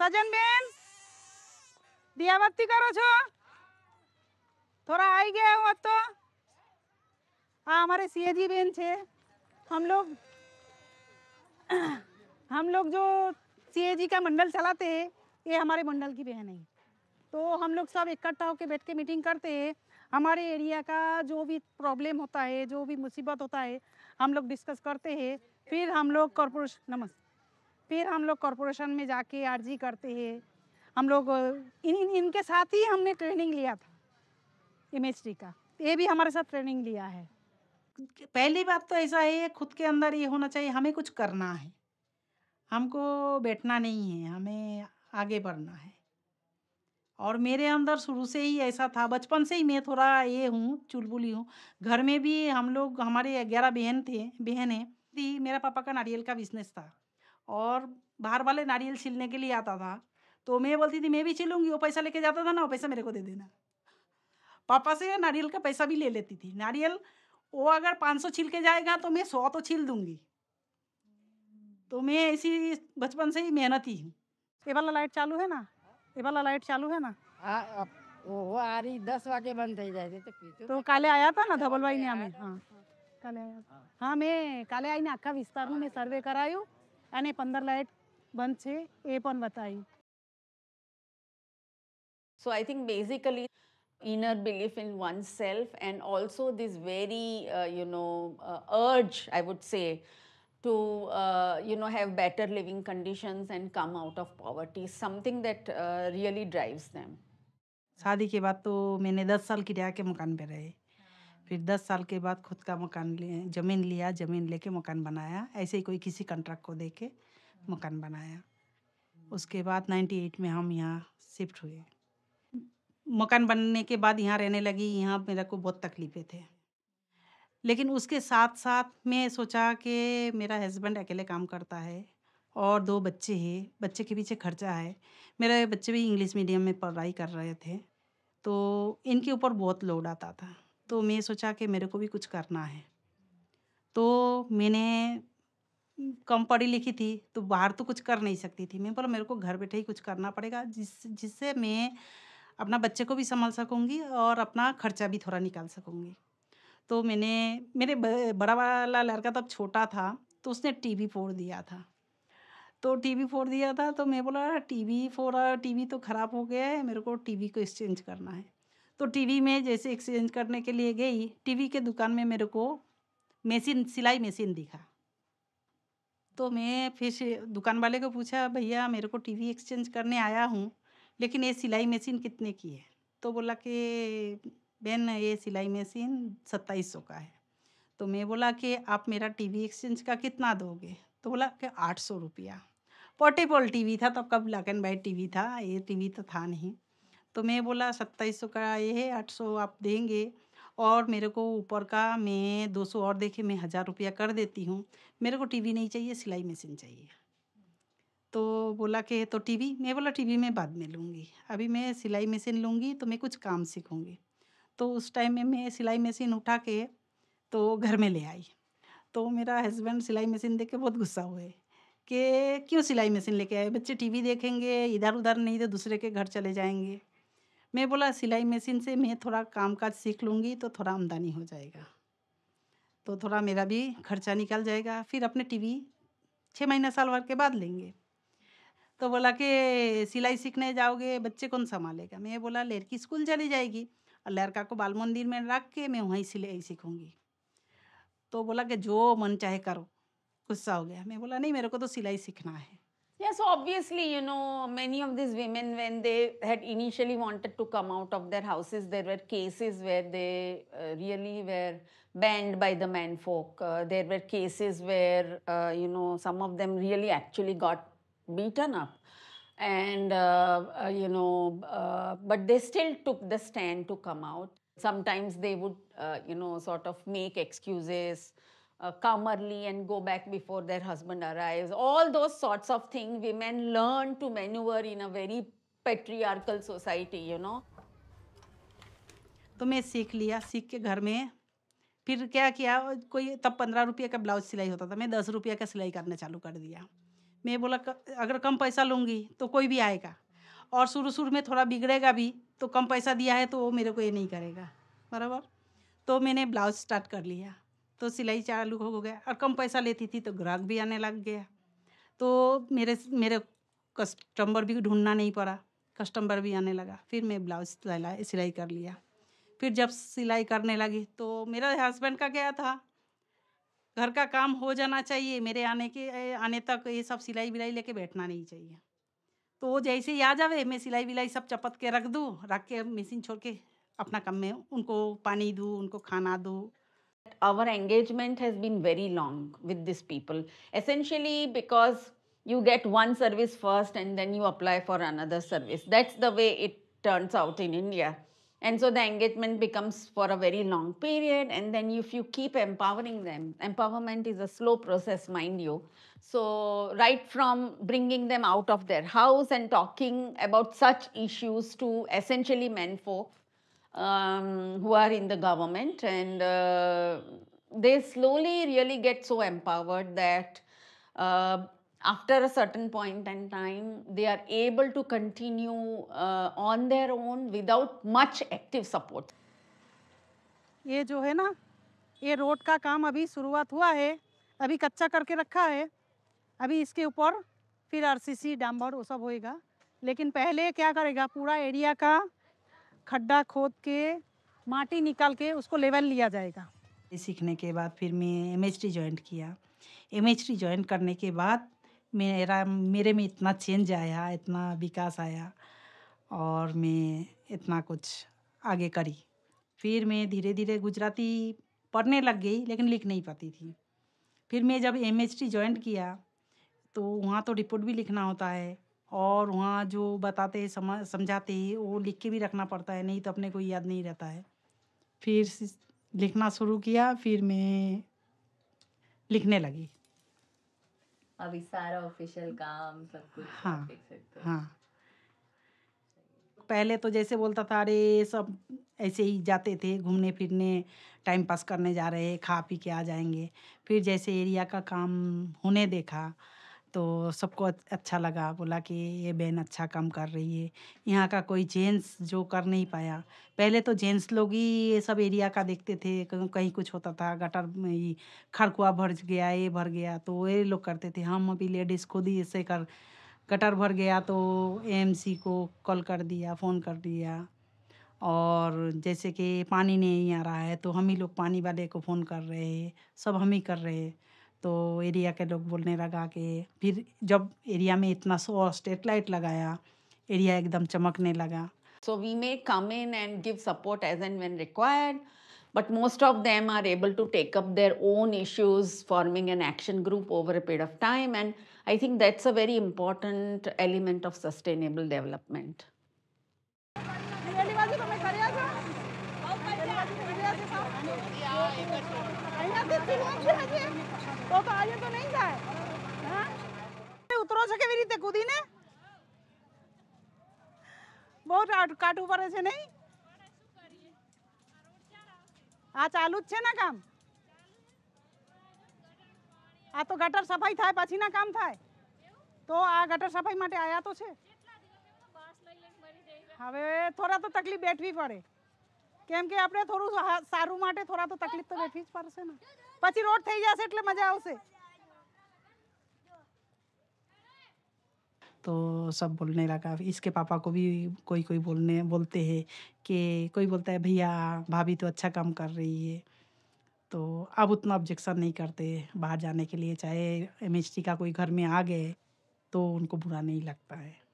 सजन दिया સજન करो छो थोड़ा आई गया આવી ગયા હોત તો આ અમારે जी બેન છે हम लोग हम लोग जो सी जी का मंडल चलाते हैं ये हमारे मंडल की बहन है तो हम लोग सब इकट्ठा होकर बैठ के मीटिंग करते हैं हमारे एरिया का जो भी प्रॉब्लम होता है जो भी मुसीबत होता है हम लोग डिस्कस करते हैं फिर हम लोग कॉरपोरेशन नमस्ते फिर हम लोग कॉरपोरेशन में जाके अर्जी करते हैं हम लोग इन, इन इनके साथ ही हमने ट्रेनिंग लिया था एम का ये भी हमारे साथ ट्रेनिंग लिया है पहली बात तो ऐसा है खुद के अंदर ये होना चाहिए हमें कुछ करना है हमको बैठना नहीं है हमें आगे बढ़ना है और मेरे अंदर शुरू से ही ऐसा था बचपन से ही मैं थोड़ा ये हूँ चुलबुली हूँ घर में भी हम लोग हमारे ग्यारह बहन थे बहन है मेरा पापा का नारियल का बिजनेस था और बाहर वाले नारियल छीलने के लिए आता था तो मैं बोलती थी मैं भी छीलूंगी वो पैसा लेके जाता था ना वो पैसा मेरे को दे देना पापा से नारियल का पैसा भी ले लेती थी नारियल वो अगर पाँच सौ छील के जाएगा तो मैं सौ तो छील दूंगी तो मैं ऐसी बचपन से ही मेहनती हूँ ये वाला लाइट चालू है ना ये वाला लाइट चालू है ना आ, वो आ रही दस वाके बंद थी जाए तो तो काले आया था ना भाई ने हमें हाँ काले आया हाँ मैं काले आई ने आखा विस्तार में सर्वे करायू અને પંદર लाइट बंद છે એ પણ બતાવી So I think basically inner belief in oneself and also this very, uh, you know, uh, urge, I would to, uh, you know, have better living conditions and come out of poverty, something that uh, really drives them. शादी के बाद तो मैंने 10 साल किराया के मकान पे रहे फिर दस साल के बाद खुद का मकान लिए ज़मीन लिया ज़मीन लेके मकान बनाया ऐसे ही कोई किसी कंट्रैक्ट को दे के मकान बनाया उसके बाद नाइन्टी एट में हम यहाँ शिफ्ट हुए मकान बनने के बाद यहाँ रहने लगी यहाँ मेरे को बहुत तकलीफ़ें थे लेकिन उसके साथ साथ मैं सोचा कि मेरा हस्बैंड अकेले काम करता है और दो बच्चे हैं बच्चे के पीछे खर्चा है मेरे बच्चे भी इंग्लिश मीडियम में पढ़ाई कर रहे थे तो इनके ऊपर बहुत लोड आता था तो मैं सोचा कि मेरे को भी कुछ करना है तो मैंने कम पढ़ी लिखी थी तो बाहर तो कुछ कर नहीं सकती थी मैं बोला मेरे को घर बैठे ही कुछ करना पड़ेगा जिस जिससे मैं अपना बच्चे को भी संभाल सकूँगी और अपना खर्चा भी थोड़ा निकाल सकूँगी तो मैंने मेरे बड़ा वाला लड़का तब छोटा था तो उसने टीवी फोड़ दिया था तो टीवी फोड़ दिया था तो मैं बोला टीवी फोड़ा टीवी तो ख़राब हो गया है मेरे को टीवी को एक्सचेंज करना है तो टीवी में जैसे एक्सचेंज करने के लिए गई टीवी के दुकान में मेरे को मशीन सिलाई मशीन दिखा तो मैं फिर दुकान वाले को पूछा भैया मेरे को टीवी एक्सचेंज करने आया हूँ लेकिन ये सिलाई मशीन कितने की है तो बोला कि बहन ये सिलाई मशीन सत्ताईस सौ का है तो मैं बोला कि आप मेरा टीवी एक्सचेंज का कितना दोगे तो बोला कि आठ सौ रुपया पोर्टेबल टी था तब तो कब ब्लैक एंड वाइट टी था ये टी तो था नहीं तो मैं बोला सत्ताईस सौ का ये है आठ सौ आप देंगे और मेरे को ऊपर का मैं दो सौ और देखे मैं हज़ार रुपया कर देती हूँ मेरे को टीवी नहीं चाहिए सिलाई मशीन चाहिए तो बोला कि तो टीवी मैं बोला टीवी मैं बाद में लूँगी अभी मैं सिलाई मशीन लूँगी तो मैं कुछ काम सीखूँगी तो उस टाइम में मैं सिलाई मशीन उठा के तो घर में ले आई तो मेरा हस्बैंड सिलाई मशीन देख के बहुत गुस्सा हुए कि क्यों सिलाई मशीन लेके आए बच्चे टीवी देखेंगे इधर उधर नहीं तो दूसरे के घर चले जाएंगे मैं बोला सिलाई मशीन से मैं थोड़ा काम काज सीख लूँगी तो थोड़ा आमदनी हो जाएगा तो थोड़ा मेरा भी खर्चा निकल जाएगा फिर अपने टीवी छः महीना साल भर के बाद लेंगे तो बोला कि सिलाई सीखने जाओगे बच्चे कौन संभालेगा मैं बोला लड़की स्कूल चली जाएगी और लड़का को बाल मंदिर में रख के मैं वहीं सिलाई सीखूँगी तो बोला कि जो मन चाहे करो गुस्सा हो गया मैं बोला नहीं मेरे को तो सिलाई सीखना है Yes, so obviously, you know, many of these women, when they had initially wanted to come out of their houses, there were cases where they uh, really were banned by the menfolk. Uh, there were cases where, uh, you know, some of them really actually got beaten up. And, uh, uh, you know, uh, but they still took the stand to come out. Sometimes they would, you know, sort of make excuses uh, come early and go back before their husband arrives. All those sorts of things women learn to maneuver in a very patriarchal society, you know. तो मैं सीख लिया सीख के घर में फिर क्या किया कोई तब पंद्रह रुपये का ब्लाउज सिलाई होता था मैं दस रुपये का सिलाई करने चालू कर दिया मैं बोला अगर कम पैसा लूँगी तो कोई भी आएगा और शुरू शुरू में थोड़ा बिगड़ेगा भी तो कम पैसा दिया है तो वो मेरे को ये नहीं करेगा बराबर तो मैंने ब्लाउज स्टार्ट कर लिया तो सिलाई चालू हो गया और कम पैसा लेती थी तो ग्राहक भी आने लग गया तो मेरे मेरे कस्टमर भी ढूंढना नहीं पड़ा कस्टमर भी आने लगा फिर मैं ब्लाउज सिलाई कर लिया फिर जब सिलाई करने लगी तो मेरा हस्बैंड का गया था घर का काम हो जाना चाहिए मेरे आने के आने तक ये सब सिलाई विलाई लेके बैठना नहीं चाहिए तो वो जैसे ही आ जावे मैं सिलाई विलाई सब चपत के रख दूँ रख के मशीन छोड़ के अपना काम में उनको पानी दूँ उनको खाना दूँ our engagement has been very long with these people essentially because you get one service first and then you apply for another service that's the way it turns out in india and so the engagement becomes for a very long period and then if you keep empowering them empowerment is a slow process mind you so right from bringing them out of their house and talking about such issues to essentially men folk um, who are in the government and uh, they slowly really get so empowered that uh, after a certain point in time they are able to continue uh, on their own without much active support ये जो है ना ये road का काम अभी शुरुआत हुआ है अभी कच्चा करके रखा है अभी इसके ऊपर फिर आरसीसी सी डाम्बर वो सब होएगा लेकिन पहले क्या करेगा पूरा एरिया का खड्डा खोद के माटी निकाल के उसको लेवल लिया जाएगा सीखने के बाद फिर मैं एम ज्वाइन किया एम एच ज्वाइन करने के बाद मेरा मेरे में इतना चेंज आया इतना विकास आया और मैं इतना कुछ आगे करी फिर मैं धीरे धीरे गुजराती पढ़ने लग गई लेकिन लिख नहीं पाती थी फिर मैं जब एम एच ज्वाइन किया तो वहाँ तो रिपोर्ट भी लिखना होता है और वहाँ जो बताते हैं समझाते हैं वो लिख के भी रखना पड़ता है नहीं तो अपने को याद नहीं रहता है फिर लिखना शुरू किया फिर मैं लिखने लगी अभी सारा ऑफिशियल काम सब कुछ हाँ हाँ पहले तो जैसे बोलता था अरे सब ऐसे ही जाते थे घूमने फिरने टाइम पास करने जा रहे खा पी के आ जाएंगे फिर जैसे एरिया का काम होने देखा तो सबको अच्छा लगा बोला कि ये बहन अच्छा काम कर रही है यहाँ का कोई जेंट्स जो कर नहीं पाया पहले तो जेंट्स लोग ही ये सब एरिया का देखते थे कहीं कुछ होता था गटर में ही खड़कुआ भर गया ये भर गया तो ये लोग करते थे हम अभी लेडीज़ खुद ही ऐसे कर गटर भर गया तो एएमसी को कॉल कर दिया फ़ोन कर दिया और जैसे कि पानी नहीं आ रहा है तो हम ही लोग पानी वाले को फ़ोन कर रहे हैं सब हम ही कर रहे हैं तो एरिया के लोग बोलने लगा कि फिर जब एरिया में इतना सो स्ट्रीट लाइट लगाया एरिया एकदम चमकने लगा so we may come in and give support as and when required but most of them are able to take up their own issues forming an action group over a period of time and I think that's a very important element of sustainable development તો તો આજે તો નહીં થાય હા ઉતરો છે કેવી રીતે કૂદીને બહુ કાઠું પડે છે નહીં આ ચાલુ જ છે ને કામ આ તો ગટર સફાઈ થાય પછી ના કામ થાય તો આ ગટર સફાઈ માટે આયા તો છે હવે થોડા તો તકલીફ બેઠવી પડે કેમ કે આપણે થોડું સારું માટે થોડા તો તકલીફ તો વેઠવી જ પડશે ને પછી રોડ થઈ જશે એટલે મજા આવશે तो सब बोलने लगा इसके पापा को भी कोई कोई बोलने बोलते हैं कि कोई बोलता है भैया भाभी तो अच्छा काम कर रही है तो अब उतना ऑब्जेक्शन नहीं करते बाहर जाने के लिए चाहे एम का कोई घर में आ गए तो उनको बुरा नहीं लगता है